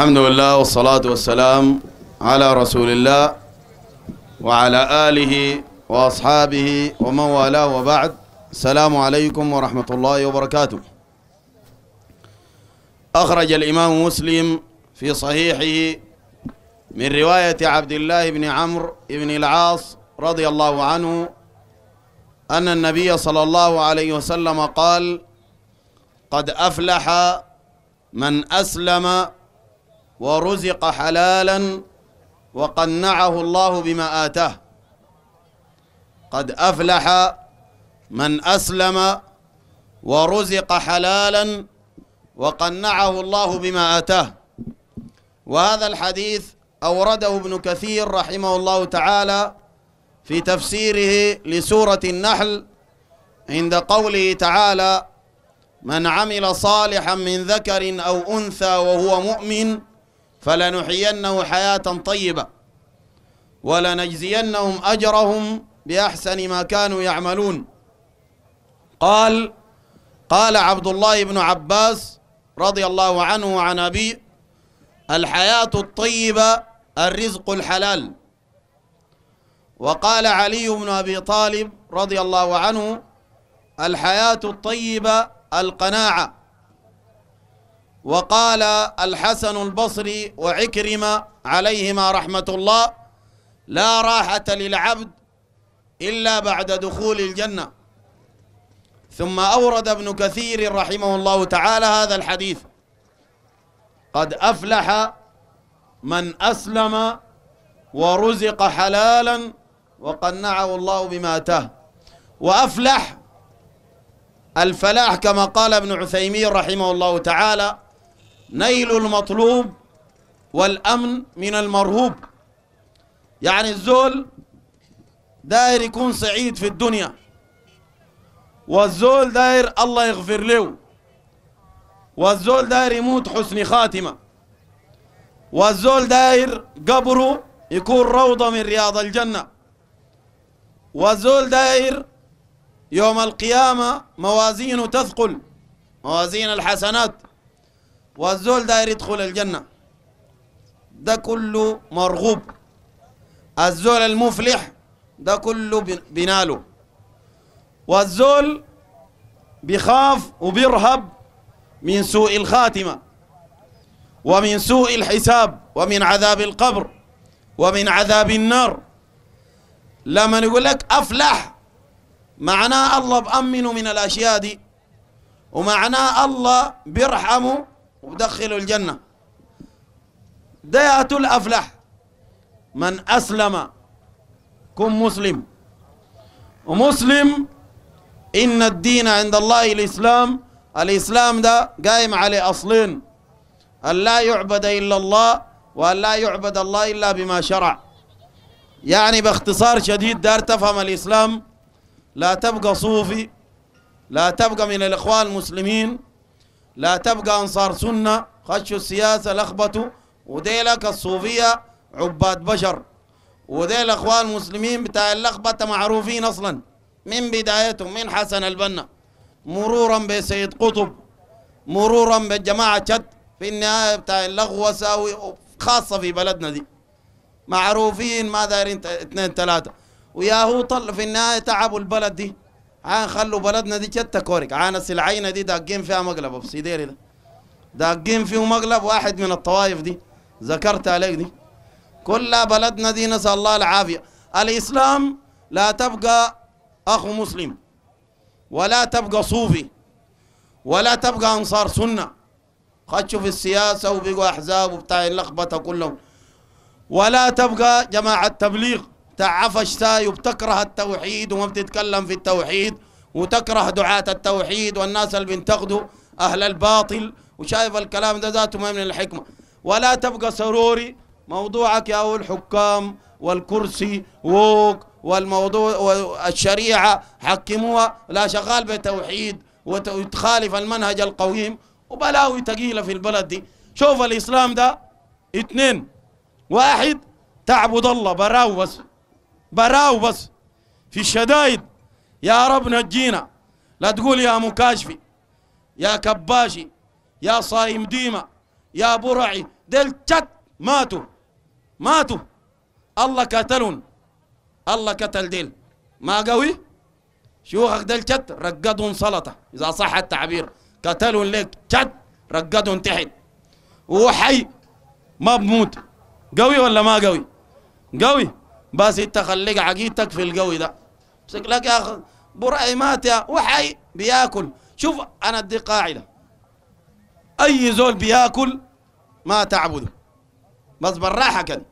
الحمد لله والصلاة والسلام على رسول الله وعلى آله وأصحابه ومن والاه وبعد السلام عليكم ورحمة الله وبركاته أخرج الإمام مسلم في صحيحه من رواية عبد الله بن عمرو بن العاص رضي الله عنه أن النبي صلى الله عليه وسلم قال قد أفلح من أسلم ورزق حلالا وقنعه الله بما آتاه قد أفلح من أسلم ورزق حلالا وقنعه الله بما آتاه وهذا الحديث أورده ابن كثير رحمه الله تعالى في تفسيره لسورة النحل عند قوله تعالى من عمل صالحا من ذكر أو أنثى وهو مؤمن فلنحيينه حياة طيبة ولنجزينهم أجرهم بأحسن ما كانوا يعملون قال قال عبد الله بن عباس رضي الله عنه وعن أبيه الحياة الطيبة الرزق الحلال وقال علي بن أبي طالب رضي الله عنه الحياة الطيبة القناعة وقال الحسن البصري وعكرمة عليهما رحمة الله لا راحة للعبد إلا بعد دخول الجنة ثم أورد ابن كثير رحمه الله تعالى هذا الحديث قد أفلح من أسلم ورزق حلالا وقنعه الله بما أتاه وأفلح الفلاح كما قال ابن عثيمين رحمه الله تعالى نيل المطلوب والأمن من المرهوب يعني الزول داير يكون سعيد في الدنيا والزول داير الله يغفر له والزول داير يموت حسن خاتمة والزول داير قبره يكون روضة من رياض الجنة والزول داير يوم القيامة موازينه تثقل موازين الحسنات والزول داير يدخل الجنة ده كله مرغوب الزول المفلح ده كله بناله والزول بخاف وبيرهب من سوء الخاتمة ومن سوء الحساب ومن عذاب القبر ومن عذاب النار لما يقول لك أفلح معناه الله بأمنه من الأشياء دي ومعناه الله بيرحمه ودخلوا الجنة ده الأفلح من أسلم كن مسلم ومسلم إن الدين عند الله الإسلام الإسلام ده قايم على أصلين أن لا يعبد إلا الله وأن لا يعبد الله إلا بما شرع يعني باختصار شديد دار تفهم الإسلام لا تبقى صوفي لا تبقى من الإخوان المسلمين لا تبقى أنصار سنة خشوا السياسة لخبطوا وديلك الصوفية عباد بشر وديل أخوان المسلمين بتاع اللخبطة معروفين أصلا من بدايتهم من حسن البنا مرورا بسيد قطب مرورا بجماعة شد في النهاية بتاع اللغوسة خاصة في بلدنا دي معروفين ما دايرين اثنين ثلاثة وياهو طل في النهاية تعبوا البلد دي عان خلوا بلدنا دي كتا كورك عان السلعينة دي داقين فيها مقلب ابو سيديري ده داقين فيه مقلب واحد من الطوائف دي ذكرتها لك دي كل بلدنا دي نسأل الله العافية الإسلام لا تبقى أخو مسلم ولا تبقى صوفي ولا تبقى أنصار سنة خدشوا في السياسة وبقوا أحزاب وبتاع اللخبطة كلهم ولا تبقى جماعة تبليغ تعفشتا وبتكره التوحيد وما بتتكلم في التوحيد وتكره دعاة التوحيد والناس اللي بينتقدوا أهل الباطل وشايف الكلام ده ذاته ما من الحكمة ولا تبقى سروري موضوعك يا أول حكام والكرسي ووك والموضوع والشريعة حكموها لا شغال بتوحيد وتخالف المنهج القويم وبلاوي تقيلة في البلد دي شوف الإسلام ده اثنين واحد تعبد الله براو بس براو بس في الشدائد يا رب نجينا لا تقول يا مكاشفي يا كباشي يا صايم ديمة يا برعي دل تشت ماتوا ماتوا الله كتلون الله قتل ديل ما قوي شيوخك دل تشت رقدهم سلطة إذا صح التعبير كتلون لك تشت رقدهم تحت وحي ما بموت قوي ولا ما قوي قوي بس انت خليك عقيدتك في القوي ده امسك لك يا اخ برأي مات يا وحي بياكل شوف انا ادي قاعده اي زول بياكل ما تعبده بس بالراحه كده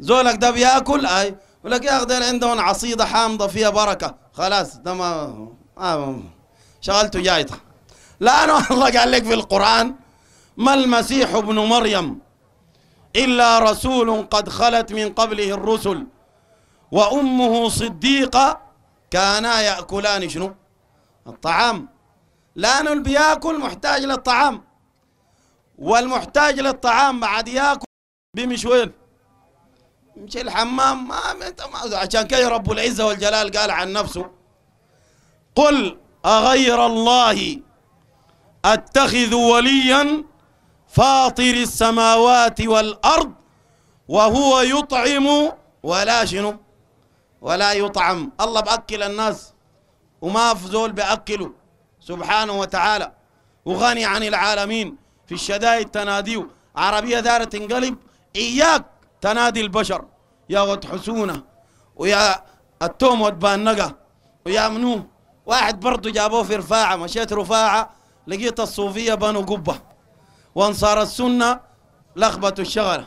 زولك ده بياكل اي يقول لك يا اخي ده عندهم عصيده حامضه فيها بركه خلاص ده ما شغلته جايته لانه الله قال لك في القران ما المسيح ابن مريم إلا رسول قد خلت من قبله الرسل وأمه صديقة كانا يأكلان شنو الطعام لأنه اللي بياكل محتاج للطعام والمحتاج للطعام بعد ياكل بيمشي وين؟ يمشي الحمام ما عشان كده رب العزة والجلال قال عن نفسه قل أغير الله أتخذ وليا فاطر السماوات والأرض وهو يطعم ولا شنو ولا يطعم الله بأكل الناس وما في زول بأكله سبحانه وتعالى وغني عن العالمين في الشدائد تناديه عربية دارة تنقلب إياك تنادي البشر يا ود حسونة ويا التوم ود بانقة ويا منو واحد برضه جابوه في رفاعة مشيت رفاعة لقيت الصوفية بنو قبة وانصار السنه لخبطوا الشغله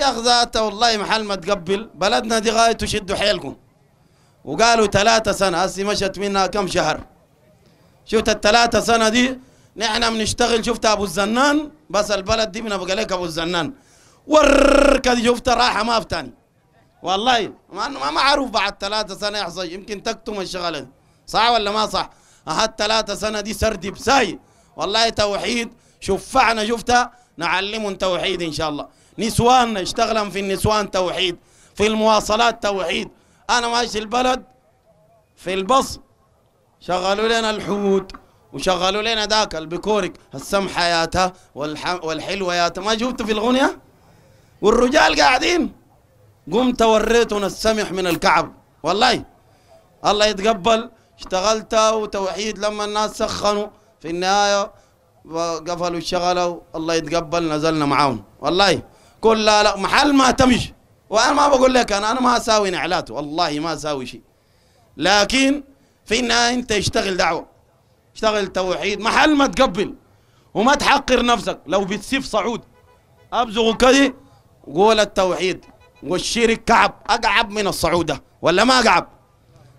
يا اخ ذاته والله محل ما تقبل بلدنا دي غايه تشدوا حيلكم وقالوا ثلاثة سنة هسي مشت منها كم شهر شفت الثلاثة سنة دي نحن بنشتغل شفت أبو الزنان بس البلد دي بنبقى لك أبو الزنان ورركة دي شفت راحة ما افتاني والله ما ما معروف بعد ثلاثة سنة يحصل يمكن تكتم الشغلة صح ولا ما صح؟ أحد ثلاثة سنة دي سردي بساي والله توحيد شفعنا شفتها نعلمهم توحيد إن شاء الله نسواننا اشتغلن في النسوان توحيد في المواصلات توحيد أنا ماشي البلد في البص شغلوا لنا الحوت وشغلوا لنا ذاك البكورك السمحه حياتها والحلوة ياتا ما شفتوا في الغنية والرجال قاعدين قمت وريتهم السمح من الكعب والله الله يتقبل اشتغلت وتوحيد لما الناس سخنوا في النهاية وقفلوا اشتغلوا الله يتقبل نزلنا معاهم والله كل لا لا محل ما تمشي وانا ما بقول لك انا انا ما اساوي نعلات والله ما اساوي شيء لكن في النهايه انت اشتغل دعوه اشتغل توحيد محل ما تقبل وما تحقر نفسك لو بتسيف صعود ابزغ كذي قول التوحيد والشرك كعب اقعب من الصعوده ولا ما اقعب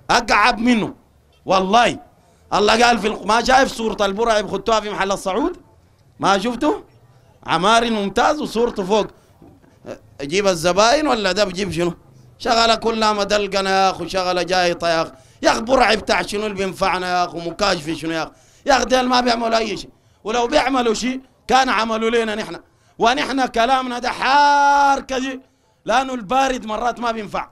اقعب منه والله الله قال في ما شايف صورة البرعب خدتوها في محل الصعود ما شفته عمار ممتاز وصورته فوق اجيب الزباين ولا ده بجيب شنو شغلة كلها دلقنا يا اخو شغلة جايطة يا يا اخ برعب بتاع شنو اللي بينفعنا يا اخو مكاشف شنو يا اخ يا اخ ديل ما بيعملوا اي شيء ولو بيعملوا شيء كان عملوا لنا نحن ونحن كلامنا ده حار كذي لانه البارد مرات ما بينفع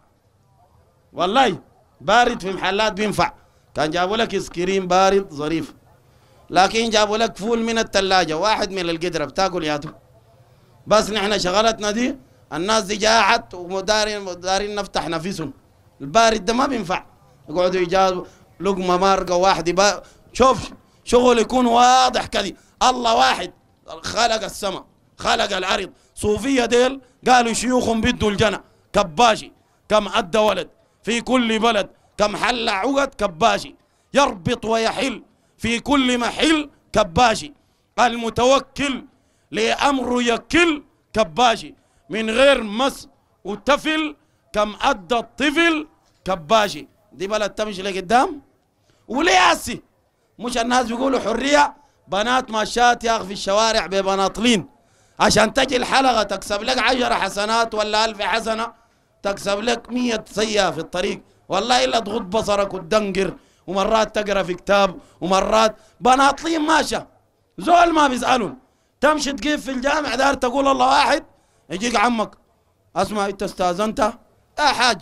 والله بارد في محلات بينفع كان جابوا لك كريم بارد ظريف لكن جابوا لك فول من الثلاجة واحد من القدرة بتاكل ياتو بس نحن شغلتنا دي الناس دي جاعت ومدارين دارين نفتح نفسهم البارد ده ما بينفع يقعدوا يجازوا لقمة مارقة واحدة شوف شغل يكون واضح كذي الله واحد خلق السماء خلق الارض صوفية ديل قالوا شيوخهم بدوا الجنة كباشي كم أدى ولد في كل بلد كم حل عقد كباشي يربط ويحل في كل محل كباشي المتوكل لأمر يكل كباشي من غير مس وتفل كم أدى الطفل كباشي دي بلد تمشي لقدام وليه مش الناس بيقولوا حرية بنات ماشات يا في الشوارع ببناطلين عشان تجي الحلقة تكسب لك عشر حسنات ولا ألف حسنة تكسب لك مية سيئة في الطريق والله الا تغض بصرك وتدنقر ومرات تقرا في كتاب ومرات بناطلين ماشى زول ما بيسالهم تمشي تقيف في الجامع دار تقول الله واحد يجيك عمك اسمع انت استاذنت يا حاج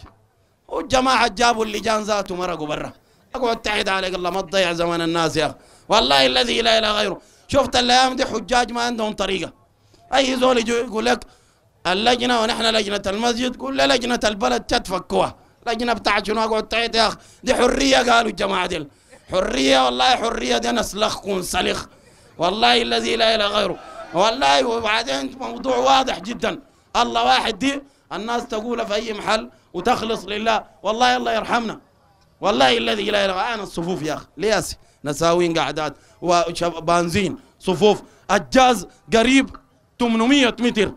والجماعه جابوا اللجان ذاته مرقوا برا اقعد تعيد عليك الله ما تضيع زمن الناس يا اخي والله الذي لا اله غيره شفت الايام دي حجاج ما عندهم طريقه اي زول يجي يقول لك اللجنه ونحن لجنه المسجد كل لجنه البلد تتفكوها لجنة بتاع شنو اقعد تحت يا اخ دي حرية قالوا الجماعة دي حرية والله حرية دي كون سلخ والله الذي لا اله غيره والله وبعدين موضوع واضح جدا الله واحد دي الناس تقول في اي محل وتخلص لله والله الله يرحمنا والله الذي لا اله انا الصفوف يا اخي لياسي نساوين قعدات وبنزين صفوف الجاز قريب 800 متر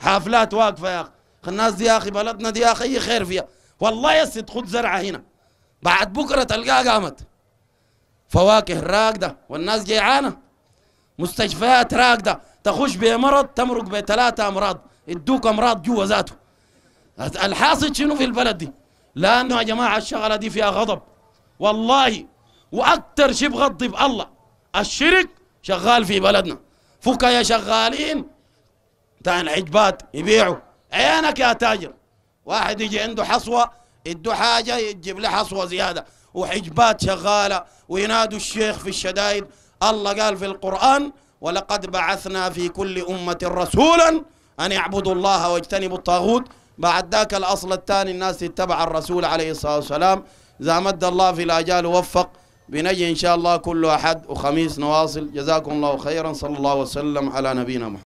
حافلات واقفه يا اخي الناس دي يا اخي بلدنا دي يا اخي خير فيها والله يا ست خد زرعه هنا بعد بكره تلقاها قامت فواكه راقده والناس جيعانه مستشفيات راقده تخش بمرض تمرق بثلاثه امراض ادوك امراض جوا ذاته الحاصل شنو في البلد دي لانه يا جماعه الشغله دي فيها غضب والله واكثر شيء بغضب الله الشرك شغال في بلدنا فك يا شغالين بتاع العجبات يبيعوا عينك يا تاجر واحد يجي عنده حصوة يدو حاجة يجيب له حصوة زيادة وحجبات شغالة وينادوا الشيخ في الشدائد الله قال في القرآن ولقد بعثنا في كل أمة رسولا أن يعبدوا الله واجتنبوا الطاغوت بعد ذاك الأصل الثاني الناس تتبع الرسول عليه الصلاة والسلام إذا مد الله في الأجال ووفق بنجي إن شاء الله كل أحد وخميس نواصل جزاكم الله خيرا صلى الله وسلم على نبينا محمد